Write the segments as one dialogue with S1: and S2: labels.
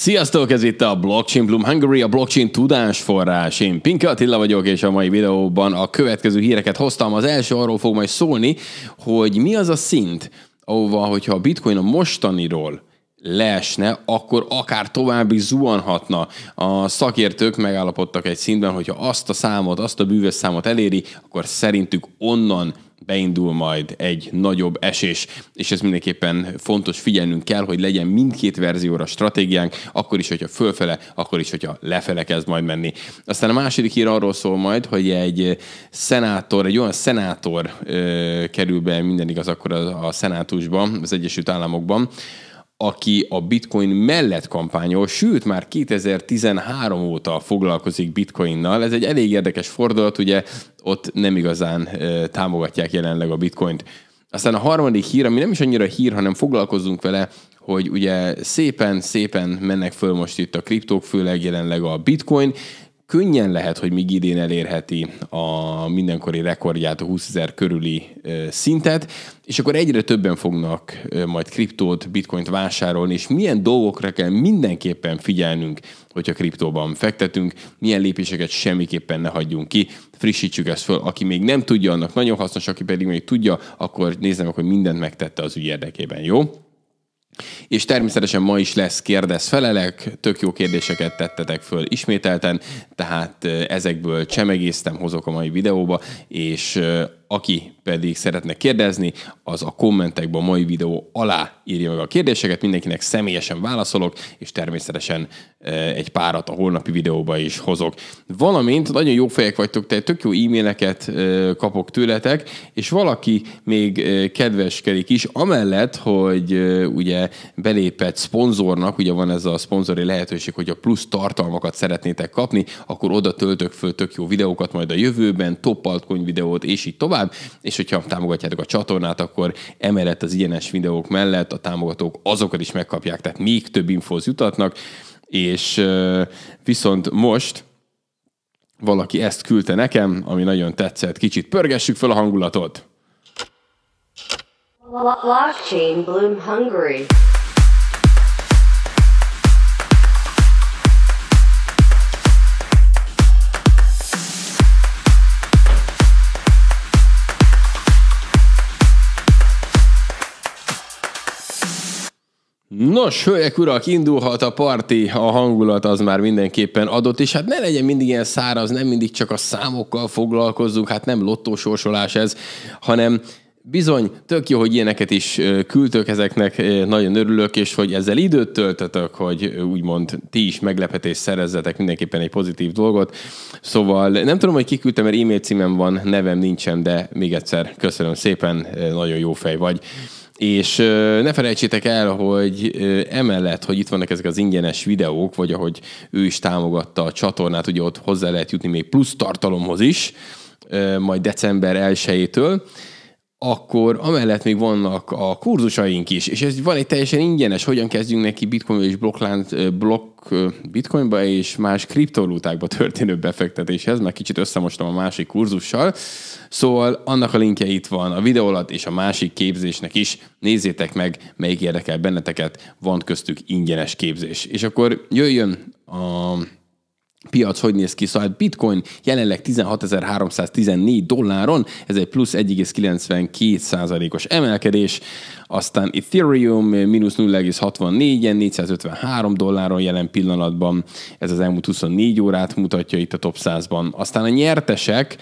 S1: Sziasztok, ez itt a Blockchain Bloom Hungary, a blockchain forrás. Én Pinka Attila vagyok, és a mai videóban a következő híreket hoztam. Az első arról fog majd szólni, hogy mi az a szint, ahova, hogyha a bitcoin a mostaniról leesne, akkor akár további zuhanhatna. A szakértők megállapodtak egy szintben, hogyha azt a számot, azt a bűvös számot eléri, akkor szerintük onnan beindul majd egy nagyobb esés, és ez mindenképpen fontos figyelnünk kell, hogy legyen mindkét verzióra stratégiánk, akkor is, hogyha fölfele, akkor is, hogyha lefele kezd majd menni. Aztán a második hír arról szól majd, hogy egy szenátor, egy olyan szenátor ö, kerül be minden igaz akkor a, a szenátusban, az Egyesült Államokban, aki a bitcoin mellett kampányol, sőt már 2013 óta foglalkozik bitcoinnal. Ez egy elég érdekes fordulat, ugye ott nem igazán támogatják jelenleg a bitcoint. Aztán a harmadik hír, ami nem is annyira hír, hanem foglalkozunk vele, hogy ugye szépen-szépen mennek föl most itt a kriptók, főleg jelenleg a bitcoin, könnyen lehet, hogy még idén elérheti a mindenkori rekordját, a 20 ezer körüli szintet, és akkor egyre többen fognak majd kriptót, bitcoint vásárolni, és milyen dolgokra kell mindenképpen figyelnünk, hogyha kriptóban fektetünk, milyen lépéseket semmiképpen ne hagyjunk ki, frissítsük ezt föl. Aki még nem tudja, annak nagyon hasznos, aki pedig még tudja, akkor nézzem, hogy mindent megtette az ügy érdekében, jó? És természetesen ma is lesz kérdez-felelek, tök jó kérdéseket tettetek föl ismételten, tehát ezekből csemegésztem, hozok a mai videóba, és aki pedig szeretne kérdezni, az a kommentekben a mai videó alá írja meg a kérdéseket, mindenkinek személyesen válaszolok, és természetesen e, egy párat a holnapi videóba is hozok. Valamint nagyon jó fejek vagytok, tehát tök jó e-maileket e, kapok tőletek, és valaki még e, kedveskedik is, amellett, hogy ugye belépett szponzornak, ugye van ez a szponzori lehetőség, hogy a plusz tartalmakat szeretnétek kapni, akkor oda töltök föl tök jó videókat majd a jövőben, topaltkony videót, és így tovább tovább. És hogyha támogatjátok a csatornát, akkor emellett az ilyenes videók mellett a támogatók azokat is megkapják, tehát még több infóz jutatnak, és viszont most valaki ezt küldte nekem, ami nagyon tetszett. Kicsit pörgessük fel a hangulatot. Blockchain Bloom Hungary. Nos, hölgyek, urak, indulhat a parti, a hangulat az már mindenképpen adott, és hát ne legyen mindig ilyen száraz, nem mindig csak a számokkal foglalkozzunk, hát nem lottósorsolás ez, hanem bizony, tök jó, hogy ilyeneket is küldtök ezeknek, nagyon örülök, és hogy ezzel időt töltetek, hogy úgymond ti is meglepetést szerezzetek, mindenképpen egy pozitív dolgot. Szóval nem tudom, hogy kiküldtem, mert e-mail címem van, nevem nincsen, de még egyszer köszönöm szépen, nagyon jó fej vagy. És ne felejtsétek el, hogy emellett, hogy itt vannak ezek az ingyenes videók, vagy ahogy ő is támogatta a csatornát, ugye ott hozzá lehet jutni még plusz tartalomhoz is, majd december 1-től akkor amellett még vannak a kurzusaink is, és ez van egy teljesen ingyenes, hogyan kezdjünk neki bitcoin és blokklánc, blokk, bitcoinba és más kriptovalutákba történő befektetéshez, mert kicsit összemostam a másik kurzussal, szóval annak a linkje itt van a videó alatt és a másik képzésnek is, nézzétek meg, melyik érdekel benneteket, van köztük ingyenes képzés. És akkor jöjjön a piac hogy néz ki. Szóval bitcoin jelenleg 16.314 dolláron, ez egy plusz 1,92 százalékos emelkedés, aztán Ethereum mínusz 0,64-en, 453 dolláron jelen pillanatban, ez az elmúlt 24 órát mutatja itt a top 100-ban. Aztán a nyertesek,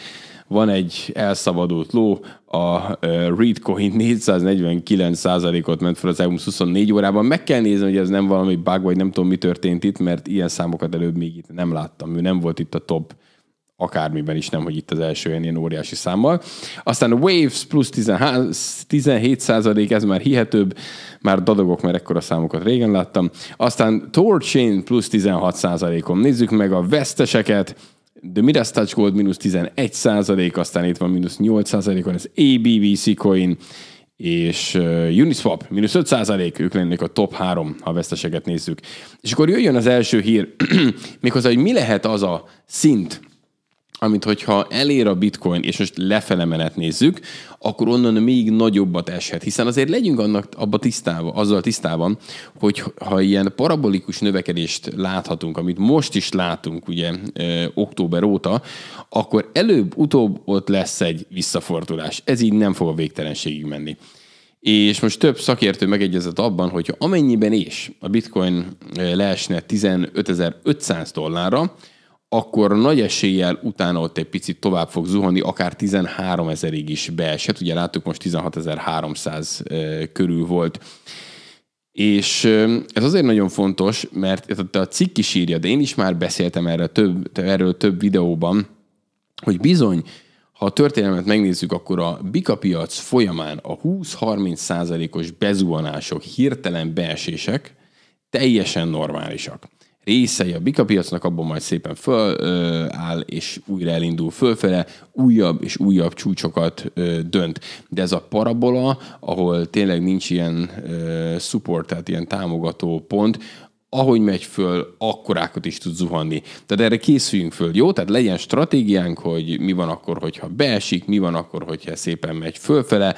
S1: van egy elszabadult ló, a Reed Coin 449%-ot ment fel az elmúlt 24 órában. Meg kell nézni, hogy ez nem valami bug, vagy nem tudom, mi történt itt, mert ilyen számokat előbb még itt nem láttam. Ő nem volt itt a top akármiben is nem, hogy itt az első ilyen, ilyen óriási számmal. Aztán a Waves plusz 17 százalék, ez már hihetőbb, már dadogok, mert ekkora számokat régen láttam. Aztán Torchain plusz 16 százalékom. Nézzük meg a veszteseket, de Midas Touch Gold mínusz 11 százalék, aztán itt van mínusz 8 van az ABVC coin, és uh, Uniswap, mínusz 5 százalék, ők lennék a top 3, ha veszteseget nézzük. És akkor jöjjön az első hír, méghozzá, hogy mi lehet az a szint, amit hogyha elér a bitcoin, és most lefele menet nézzük, akkor onnan még nagyobbat eshet. Hiszen azért legyünk annak abba tisztában, azzal tisztában, hogy ha ilyen parabolikus növekedést láthatunk, amit most is látunk ugye ö, október óta, akkor előbb-utóbb ott lesz egy visszafordulás. Ez így nem fog a végtelenségig menni. És most több szakértő megegyezett abban, hogy amennyiben is a bitcoin leesne 15.500 dollárra, akkor nagy eséllyel utána ott egy picit tovább fog zuhanni, akár 13 ezerig is beesett. Ugye láttuk, most 16300 körül volt. És ez azért nagyon fontos, mert a cikk is írja, de én is már beszéltem erről több, erről több videóban, hogy bizony, ha a történelmet megnézzük, akkor a piac folyamán a 20-30 százalékos bezuhanások, hirtelen beesések teljesen normálisak részei a bika piacnak abban majd szépen föláll, és újra elindul fölfele, újabb és újabb csúcsokat ö, dönt. De ez a parabola, ahol tényleg nincs ilyen ö, support, tehát ilyen támogató pont, ahogy megy föl, akkorákat is tud zuhanni. Tehát erre készüljünk föl, jó? Tehát legyen stratégiánk, hogy mi van akkor, hogyha beesik, mi van akkor, hogyha szépen megy fölfele,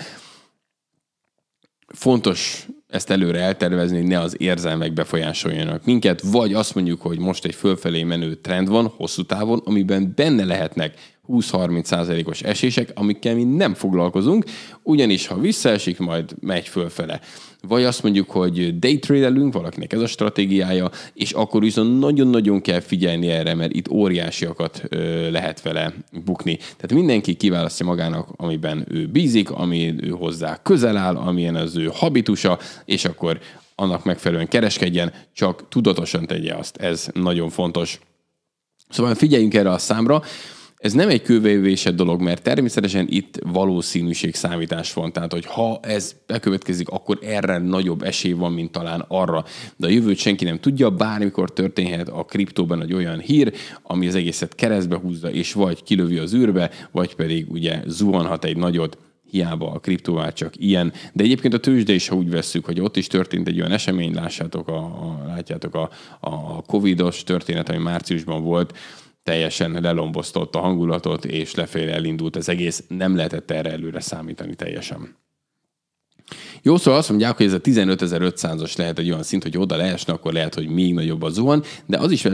S1: fontos ezt előre eltervezni, hogy ne az érzelmek befolyásoljanak minket, vagy azt mondjuk, hogy most egy fölfelé menő trend van hosszú távon, amiben benne lehetnek 20-30%-os esések, amikkel mi nem foglalkozunk, ugyanis ha visszaesik, majd megy fölfele. Vagy azt mondjuk, hogy daytradelünk, valakinek ez a stratégiája, és akkor viszont nagyon-nagyon kell figyelni erre, mert itt óriásiakat ö, lehet vele bukni. Tehát mindenki kiválasztja magának, amiben ő bízik, ami ő hozzá közel áll, amilyen az ő habitusa, és akkor annak megfelelően kereskedjen, csak tudatosan tegye azt. Ez nagyon fontos. Szóval figyeljünk erre a számra. Ez nem egy kőbevésett dolog, mert természetesen itt valószínűség számítás van, tehát hogy ha ez bekövetkezik, akkor erre nagyobb esély van, mint talán arra. De a jövőt senki nem tudja, bármikor történhet a kriptóban egy olyan hír, ami az egészet keresztbe húzza, és vagy kilövi az űrbe, vagy pedig ugye zuhanhat egy nagyot, hiába a kriptóvár csak ilyen. De egyébként a tőzsde is, ha úgy vesszük, hogy ott is történt egy olyan esemény, lássátok a, a, látjátok a, a os történet, ami márciusban volt, teljesen lelombosztott a hangulatot, és lefelé elindult az egész, nem lehetett erre előre számítani teljesen. Jó, szóval azt mondják, hogy ez a 15.500-as lehet egy olyan szint, hogy oda leesne, akkor lehet, hogy még nagyobb a zuhan, de az is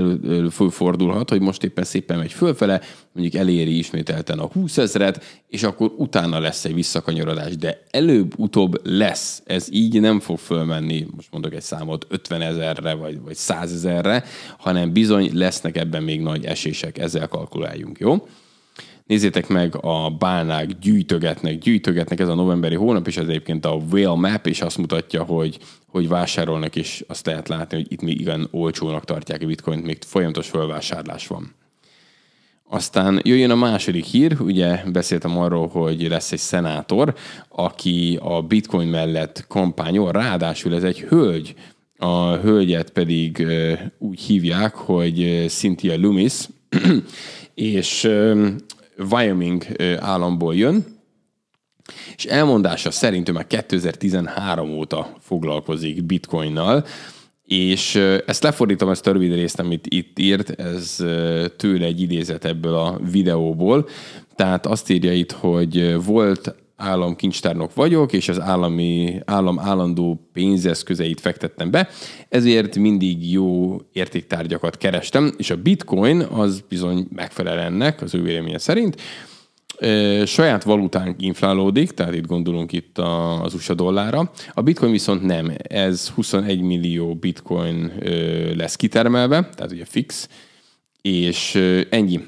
S1: fordulhat, hogy most éppen szépen megy fölfele, mondjuk eléri ismételten a 20 ezeret, és akkor utána lesz egy visszakanyarodás, de előbb-utóbb lesz. Ez így nem fog fölmenni, most mondok egy számot, 50 ezerre vagy, vagy 100 ezerre, hanem bizony lesznek ebben még nagy esések, ezzel kalkuláljunk, jó? Nézzétek meg, a bálnák gyűjtögetnek, gyűjtögetnek ez a novemberi hónap, és ez egyébként a Whale Map is azt mutatja, hogy, hogy vásárolnak, és azt lehet látni, hogy itt még igen olcsónak tartják a bitcoint, még folyamatos felvásárlás van. Aztán jöjjön a második hír, ugye beszéltem arról, hogy lesz egy szenátor, aki a bitcoin mellett kampányol, ráadásul ez egy hölgy, a hölgyet pedig úgy hívják, hogy Cynthia Lumis, és Wyoming államból jön, és elmondása szerint ő már 2013 óta foglalkozik bitcoinnal, és ezt lefordítom, ezt a rövid részt, amit itt írt, ez tőle egy idézet ebből a videóból. Tehát azt írja itt, hogy volt államkincstárnok vagyok, és az állami, állam állandó pénzeszközeit fektettem be, ezért mindig jó értéktárgyakat kerestem, és a bitcoin az bizony megfelel ennek, az ő véleménye szerint. saját valutánk inflálódik, tehát itt gondolunk itt a, az USA dollára. A bitcoin viszont nem, ez 21 millió bitcoin lesz kitermelve, tehát ugye fix, és ennyi.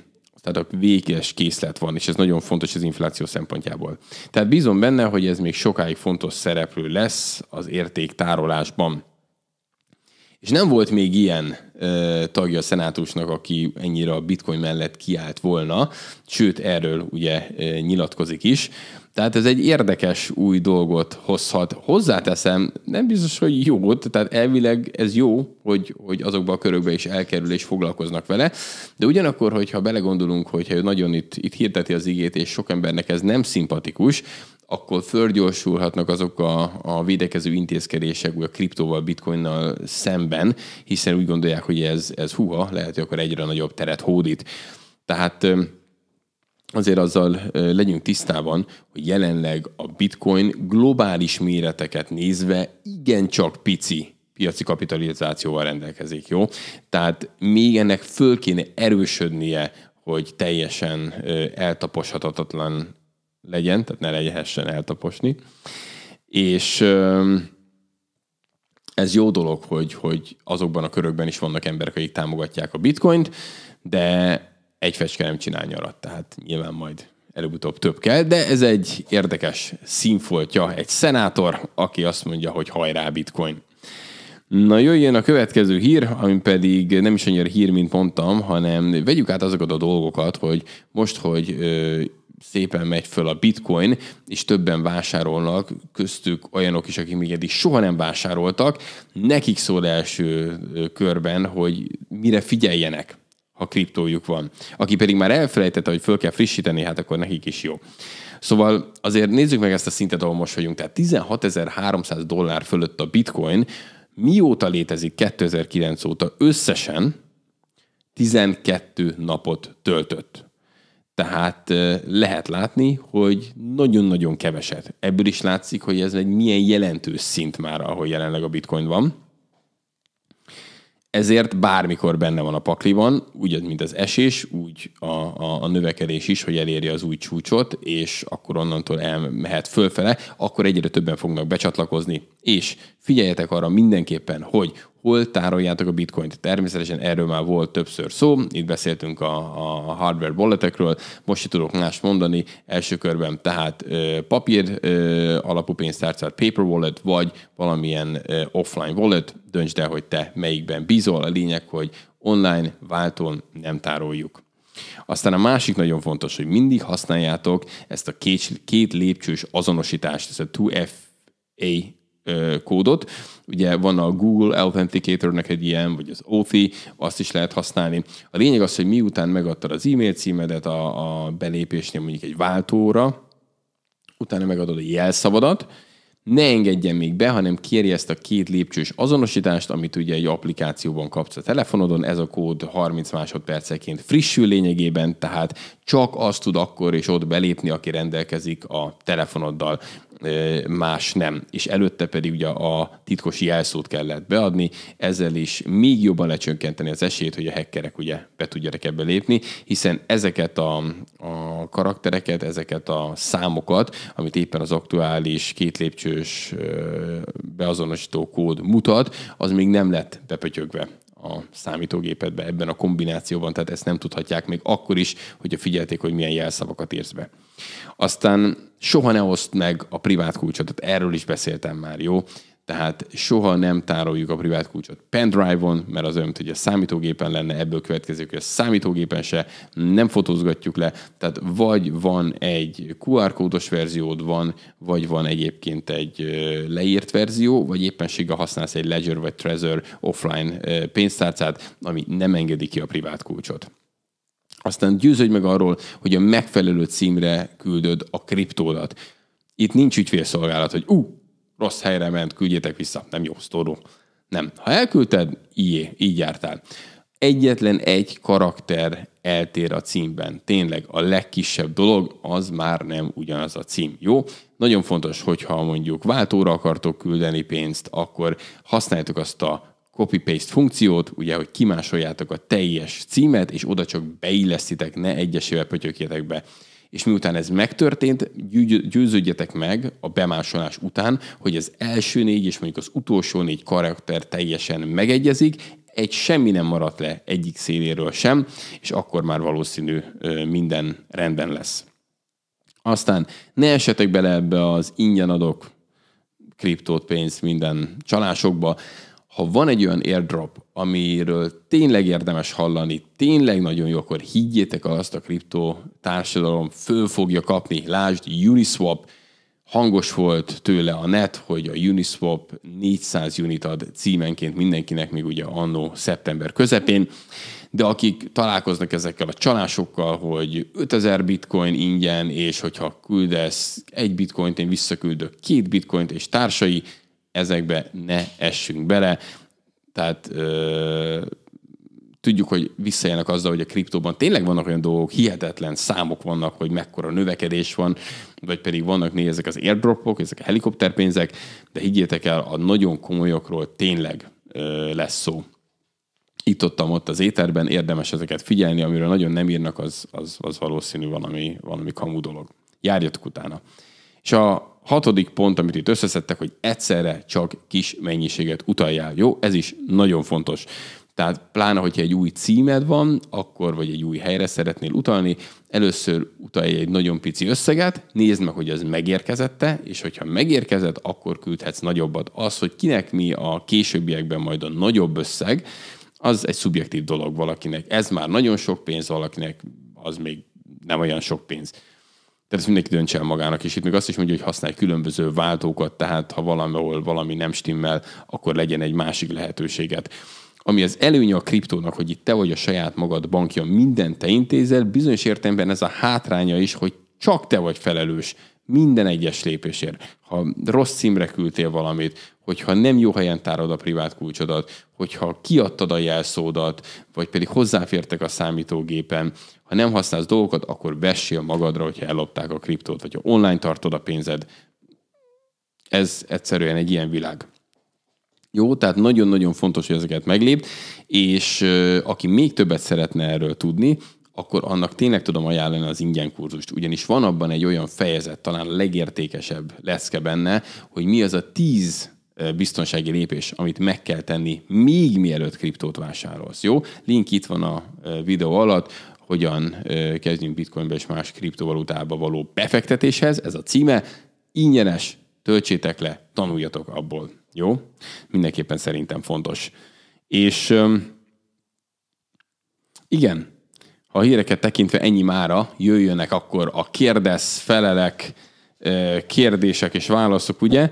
S1: Tehát a véges készlet van, és ez nagyon fontos az infláció szempontjából. Tehát bízom benne, hogy ez még sokáig fontos szereplő lesz az értéktárolásban. És nem volt még ilyen ö, tagja a szenátusnak, aki ennyire a bitcoin mellett kiállt volna, sőt erről ugye ö, nyilatkozik is. Tehát ez egy érdekes új dolgot hozhat. Hozzáteszem, nem biztos, hogy jó, tehát elvileg ez jó, hogy, hogy azokba a körökbe is elkerül és foglalkoznak vele, de ugyanakkor, hogyha belegondolunk, hogyha ő nagyon itt, itt hirdeti az igét, és sok embernek ez nem szimpatikus, akkor fölgyorsulhatnak azok a, a védekező intézkedések, a kriptóval, bitcoinnal szemben, hiszen úgy gondolják, hogy ez, ez huha, lehet, hogy akkor egyre nagyobb teret hódít. Tehát azért azzal legyünk tisztában, hogy jelenleg a bitcoin globális méreteket nézve igencsak pici piaci kapitalizációval rendelkezik, jó? Tehát még ennek föl kéne erősödnie, hogy teljesen eltaposhatatlan legyen, tehát ne lehessen eltaposni. És ez jó dolog, hogy, hogy azokban a körökben is vannak emberek, akik támogatják a bitcoint, de egy fecske nem csinál nyarat, tehát nyilván majd előbb-utóbb több kell, de ez egy érdekes színfoltja, egy szenátor, aki azt mondja, hogy hajrá bitcoin. Na jöjjön a következő hír, ami pedig nem is annyira hír, mint mondtam, hanem vegyük át azokat a dolgokat, hogy most, hogy ö, szépen megy föl a bitcoin, és többen vásárolnak, köztük olyanok is, akik még eddig soha nem vásároltak, nekik szól első körben, hogy mire figyeljenek, ha kriptójuk van. Aki pedig már elfelejtette, hogy föl kell frissíteni, hát akkor nekik is jó. Szóval azért nézzük meg ezt a szintet, ahol most vagyunk. Tehát 16.300 dollár fölött a bitcoin, mióta létezik 2009 óta összesen 12 napot töltött. Tehát lehet látni, hogy nagyon-nagyon keveset. Ebből is látszik, hogy ez egy milyen jelentős szint már, ahol jelenleg a bitcoin van. Ezért bármikor benne van a pakliban, úgy, mint az esés, úgy a, a, a növekedés is, hogy eléri az új csúcsot, és akkor onnantól elmehet fölfele, akkor egyre többen fognak becsatlakozni. És figyeljetek arra mindenképpen, hogy hol tároljátok a bitcoint. Természetesen erről már volt többször szó, itt beszéltünk a, a hardware walletekről, most si tudok más mondani, első körben tehát ö, papír ö, alapú pénztárcát, paper wallet, vagy valamilyen ö, offline wallet, döntsd el, hogy te melyikben bízol, a lényeg, hogy online váltón nem tároljuk. Aztán a másik nagyon fontos, hogy mindig használjátok ezt a két, két lépcsős azonosítást, ezt a 2FA kódot. Ugye van a Google Authenticatornek egy ilyen, vagy az Authy, azt is lehet használni. A lényeg az, hogy miután megadtad az e-mail címedet a, a belépésnél mondjuk egy váltóra, utána megadod a jelszavadat, ne engedjen még be, hanem kérje ezt a két lépcsős azonosítást, amit ugye egy applikációban kapsz a telefonodon, ez a kód 30 másodperceként frissül lényegében, tehát csak azt tud akkor és ott belépni, aki rendelkezik a telefonoddal más nem. És előtte pedig ugye a titkos jelszót kellett beadni, ezzel is még jobban lecsökkenteni az esélyt, hogy a hackerek ugye be tudjanak ebbe lépni, hiszen ezeket a, a karaktereket, ezeket a számokat, amit éppen az aktuális kétlépcsős beazonosító kód mutat, az még nem lett bepötyögve a számítógépedbe ebben a kombinációban, tehát ezt nem tudhatják még akkor is, hogyha figyelték, hogy milyen jelszavakat írsz be. Aztán soha ne oszd meg a privát kulcsot, erről is beszéltem már, jó? tehát soha nem tároljuk a privát kulcsot pendrive-on, mert az önt hogy a számítógépen lenne, ebből következik, hogy a számítógépen se, nem fotózgatjuk le, tehát vagy van egy QR kódos verziód van, vagy van egyébként egy leírt verzió, vagy éppenséggel használsz egy Ledger vagy Trezor offline pénztárcát, ami nem engedi ki a privát kulcsot. Aztán győződj meg arról, hogy a megfelelő címre küldöd a kriptódat. Itt nincs ügyfélszolgálat, hogy ú, uh, rossz helyre ment, küldjétek vissza, nem jó sztoró. Nem. Ha elküldted, ilyé, így jártál. Egyetlen egy karakter eltér a címben. Tényleg a legkisebb dolog az már nem ugyanaz a cím. Jó? Nagyon fontos, hogyha mondjuk váltóra akartok küldeni pénzt, akkor használjátok azt a copy-paste funkciót, ugye, hogy kimásoljátok a teljes címet, és oda csak beillesztitek, ne egyesével pötyökjetek be és miután ez megtörtént, győződjetek meg a bemásolás után, hogy az első négy és mondjuk az utolsó négy karakter teljesen megegyezik, egy semmi nem maradt le egyik széléről sem, és akkor már valószínű minden rendben lesz. Aztán ne esetek bele ebbe az ingyen adok kriptót, pénzt, minden csalásokba, ha van egy olyan airdrop, amiről tényleg érdemes hallani, tényleg nagyon jó, akkor higgyétek el azt a kriptó társadalom föl fogja kapni. Lásd, Uniswap, hangos volt tőle a net, hogy a Uniswap 400 unit ad címenként mindenkinek még ugye annó szeptember közepén, de akik találkoznak ezekkel a csalásokkal, hogy 5000 bitcoin ingyen, és hogyha küldesz egy bitcoint, én visszaküldök két bitcoint és társai, ezekbe ne essünk bele. Tehát ö, tudjuk, hogy visszajönnek azzal, hogy a kriptóban tényleg vannak olyan dolgok, hihetetlen számok vannak, hogy mekkora növekedés van, vagy pedig vannak néha ezek az airdropok, ezek a helikopterpénzek, de higgyétek el, a nagyon komolyokról tényleg ö, lesz szó. Itt ott, ott az éterben, érdemes ezeket figyelni, amiről nagyon nem írnak, az, az, az valószínű valami, valami kamú dolog. Járjatok utána. És a, Hatodik pont, amit itt összeszedtek, hogy egyszerre csak kis mennyiséget utaljál. Jó, ez is nagyon fontos. Tehát pláne, hogyha egy új címed van, akkor vagy egy új helyre szeretnél utalni, először utalj egy nagyon pici összeget, nézd meg, hogy ez megérkezette, és hogyha megérkezett, akkor küldhetsz nagyobbat. Az, hogy kinek mi a későbbiekben majd a nagyobb összeg, az egy szubjektív dolog valakinek. Ez már nagyon sok pénz, valakinek az még nem olyan sok pénz. Tehát ezt mindenki döntse el magának, és itt még azt is mondja, hogy használj különböző váltókat, tehát ha valahol valami nem stimmel, akkor legyen egy másik lehetőséget. Ami az előnye a kriptónak, hogy itt te vagy a saját magad bankja, mindent te intézel, bizonyos értelemben ez a hátránya is, hogy csak te vagy felelős minden egyes lépésért. Ha rossz címre küldtél valamit, hogyha nem jó helyen tárod a privát kulcsodat, hogyha kiadtad a jelszódat, vagy pedig hozzáfértek a számítógépen, ha nem használsz dolgokat, akkor vessél magadra, hogyha ellopták a kriptót, vagy ha online tartod a pénzed. Ez egyszerűen egy ilyen világ. Jó, tehát nagyon-nagyon fontos, hogy ezeket meglép, és aki még többet szeretne erről tudni, akkor annak tényleg tudom ajánlani az ingyen kurzust, ugyanis van abban egy olyan fejezet, talán a legértékesebb leszke benne, hogy mi az a tíz biztonsági lépés, amit meg kell tenni, még mielőtt kriptót vásárolsz. Jó? Link itt van a videó alatt, hogyan kezdjünk bitcoinbe és más kriptovalutába való befektetéshez, ez a címe, ingyenes, töltsétek le, tanuljatok abból. Jó? Mindenképpen szerintem fontos. És igen, a híreket tekintve ennyi mára, jöjjönnek akkor a kérdez, felelek, kérdések és válaszok, ugye?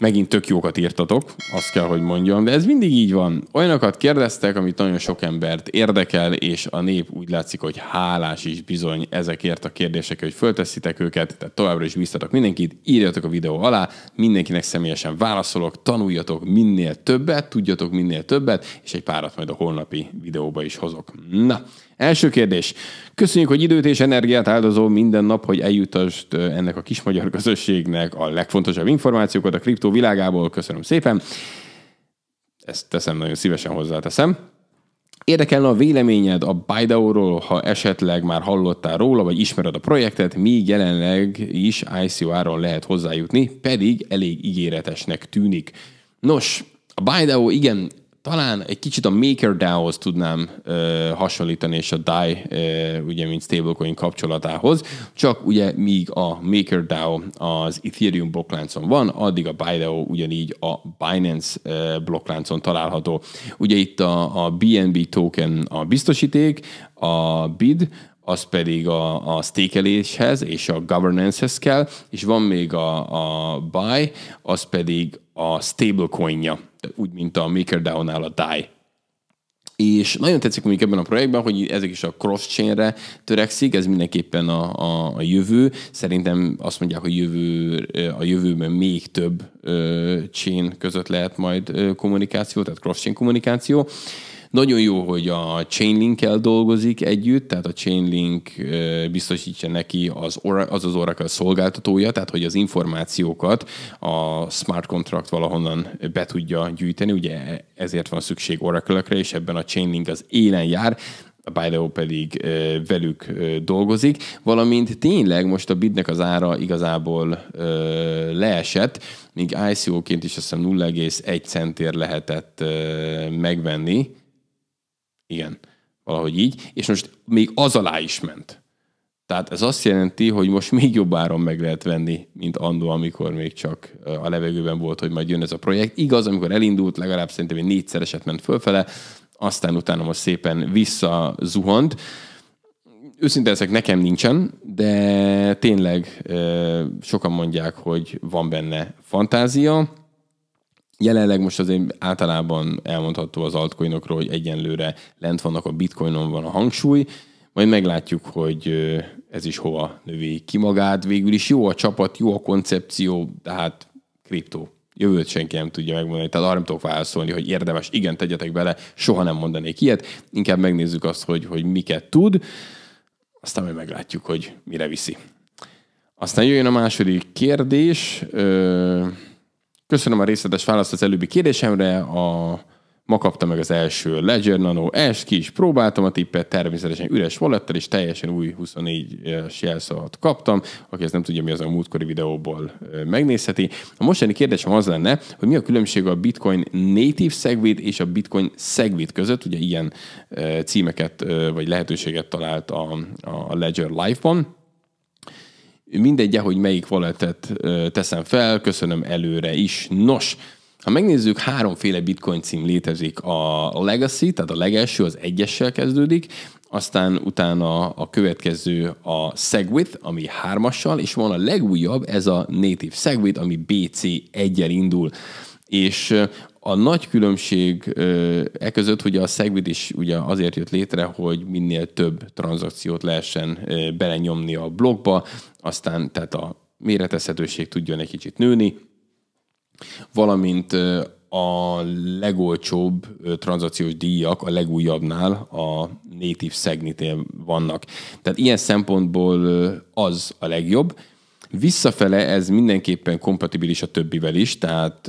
S1: Megint tök jókat írtatok, azt kell, hogy mondjam, de ez mindig így van. Olyanokat kérdeztek, amit nagyon sok embert érdekel, és a nép úgy látszik, hogy hálás is bizony ezekért a kérdésekért, hogy fölteszitek őket, tehát továbbra is biztatok mindenkit, írjatok a videó alá, mindenkinek személyesen válaszolok, tanuljatok minél többet, tudjatok minél többet, és egy párat majd a holnapi videóba is hozok. Na, Első kérdés. Köszönjük, hogy időt és energiát áldozol minden nap, hogy eljutasd ennek a kis magyar közösségnek a legfontosabb információkat a kriptó világából. Köszönöm szépen. Ezt teszem, nagyon szívesen hozzáteszem. Érdekelne a véleményed a Bidao-ról, ha esetleg már hallottál róla, vagy ismered a projektet, míg jelenleg is ico áron lehet hozzájutni, pedig elég ígéretesnek tűnik. Nos, a Bidao igen talán egy kicsit a MakerDAO-hoz tudnám ö, hasonlítani, és a DAI, ö, ugye, mint stablecoin kapcsolatához, csak ugye míg a MakerDAO az Ethereum blokkláncon van, addig a ByDAO ugyanígy a Binance ö, blokkláncon található. Ugye itt a, a BNB token a biztosíték, a BID, az pedig a, a stékeléshez és a governancehez kell, és van még a, a buy, az pedig a stablecoinja, úgy, mint a MakerDAO-nál a DAI. És nagyon tetszik mondjuk ebben a projektben, hogy ezek is a cross-chainre törekszik, ez mindenképpen a, a, a jövő. Szerintem azt mondják, hogy jövő, a jövőben még több ö, chain között lehet majd ö, kommunikáció, tehát cross-chain kommunikáció. Nagyon jó, hogy a Chainlink-kel dolgozik együtt, tehát a Chainlink biztosítja neki az, az az Oracle szolgáltatója, tehát hogy az információkat a smart contract valahonnan be tudja gyűjteni, ugye ezért van szükség oracle és ebben a Chainlink az élen jár, a Bileo pedig velük dolgozik, valamint tényleg most a bidnek az ára igazából leesett, míg ICO-ként is azt hiszem 0,1 centért lehetett megvenni, igen, valahogy így. És most még az alá is ment. Tehát ez azt jelenti, hogy most még jobb áron meg lehet venni, mint andó, amikor még csak a levegőben volt, hogy majd jön ez a projekt. Igaz, amikor elindult, legalább szerintem egy négyszereset ment fölfele, aztán utána most szépen visszazuhant. Őszinte ezek nekem nincsen, de tényleg sokan mondják, hogy van benne fantázia. Jelenleg most azért általában elmondható az altcoinokról, hogy egyenlőre lent vannak a bitcoinon van a hangsúly, majd meglátjuk, hogy ez is hova növi ki magát. Végül is jó a csapat, jó a koncepció, de hát kriptó. Jövőt senki nem tudja megmondani, tehát arra nem tudok válaszolni, hogy érdemes, igen, tegyetek bele, soha nem mondanék ilyet, inkább megnézzük azt, hogy, hogy miket tud, aztán majd meglátjuk, hogy mire viszi. Aztán jöjjön a második kérdés. Ö- Köszönöm a részletes választ az előbbi kérdésemre. A... Ma kapta meg az első Ledger Nano S, ki is próbáltam a tippet, természetesen üres wallettel, és teljesen új 24-es jelszavat kaptam. Aki ezt nem tudja, mi az a múltkori videóból megnézheti. A mostani kérdésem az lenne, hogy mi a különbség a Bitcoin Native Segwit és a Bitcoin Segwit között. Ugye ilyen címeket vagy lehetőséget talált a, a Ledger Live-ban mindegy, hogy melyik valetet teszem fel, köszönöm előre is. Nos, ha megnézzük, háromféle bitcoin cím létezik. A legacy, tehát a legelső, az egyessel kezdődik, aztán utána a következő a Segwit, ami hármassal, és van a legújabb, ez a Native Segwit, ami BC1-el indul. És a nagy különbség e között hogy a Segwit is ugye azért jött létre, hogy minél több tranzakciót lehessen belenyomni a blogba, aztán tehát a méretezhetőség tudjon egy kicsit nőni, valamint a legolcsóbb tranzakciós díjak a legújabbnál a native segnitél vannak. Tehát ilyen szempontból az a legjobb. Visszafele ez mindenképpen kompatibilis a többivel is, tehát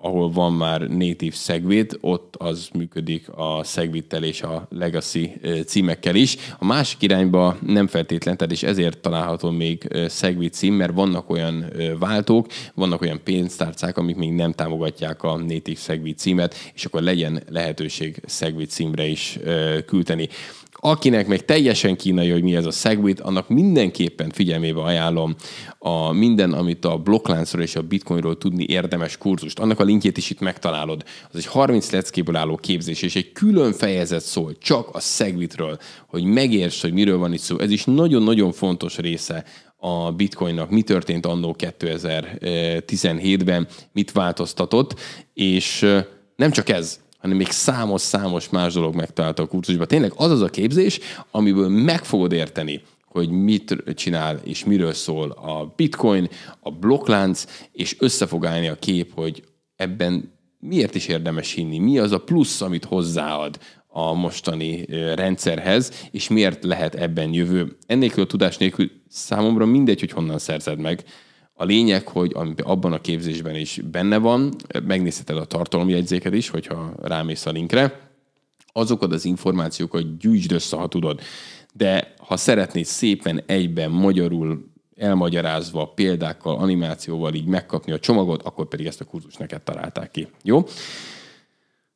S1: ahol van már native Segwit, ott az működik a Segwittel és a Legacy címekkel is. A másik irányba nem feltétlen, tehát és ezért található még Segwit cím, mert vannak olyan váltók, vannak olyan pénztárcák, amik még nem támogatják a native Segwit címet, és akkor legyen lehetőség Segwit címre is küldeni. Akinek még teljesen kínai, hogy mi ez a Segwit, annak mindenképpen figyelmébe ajánlom a minden, amit a blokkláncról és a bitcoinról tudni érdemes kurzust. Annak a linkjét is itt megtalálod. Az egy 30 leckéből álló képzés, és egy külön fejezet szól csak a szegvitről, hogy megérts, hogy miről van itt szó. Ez is nagyon-nagyon fontos része a bitcoinnak, mi történt annó 2017-ben, mit változtatott, és nem csak ez, hanem még számos-számos más dolog megtalálta a kurzusban. Tényleg az az a képzés, amiből meg fogod érteni, hogy mit csinál és miről szól a bitcoin, a blokklánc, és össze állni a kép, hogy ebben miért is érdemes hinni? Mi az a plusz, amit hozzáad a mostani rendszerhez, és miért lehet ebben jövő? Ennélkül a tudás nélkül számomra mindegy, hogy honnan szerzed meg. A lényeg, hogy abban a képzésben is benne van, megnézheted a tartalomjegyzéket is, hogyha rámész a linkre, azokat az információkat gyűjtsd össze, ha tudod. De ha szeretnéd szépen egyben magyarul elmagyarázva, példákkal, animációval így megkapni a csomagot, akkor pedig ezt a kurzus neked találták ki. Jó?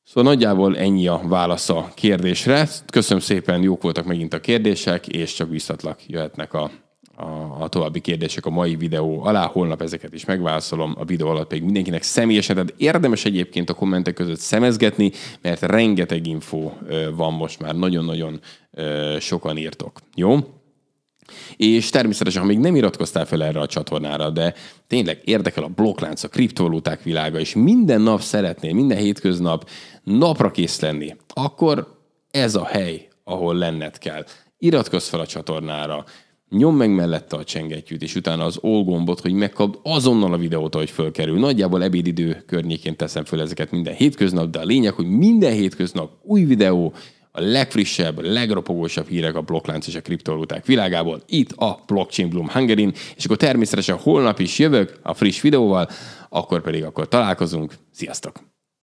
S1: Szóval nagyjából ennyi a válasz a kérdésre. Köszönöm szépen, jók voltak megint a kérdések, és csak visszatlak jöhetnek a, a, a további kérdések a mai videó alá. Holnap ezeket is megválaszolom, a videó alatt pedig mindenkinek személyesen, tehát érdemes egyébként a kommentek között szemezgetni, mert rengeteg info van most már, nagyon-nagyon sokan írtok. Jó? És természetesen, ha még nem iratkoztál fel erre a csatornára, de tényleg érdekel a blokklánc, a kriptovaluták világa, és minden nap szeretnél, minden hétköznap napra kész lenni, akkor ez a hely, ahol lenned kell. Iratkozz fel a csatornára, nyomd meg mellette a csengettyűt, és utána az olgombot, hogy megkapd azonnal a videót, hogy fölkerül. Nagyjából ebédidő környékén teszem föl ezeket minden hétköznap, de a lényeg, hogy minden hétköznap új videó, a legfrissebb, legropogósabb hírek a blokklánc és a kriptovaluták világából, itt a Blockchain Bloom Hungary-n, és akkor természetesen holnap is jövök a friss videóval, akkor pedig akkor találkozunk. Sziasztok!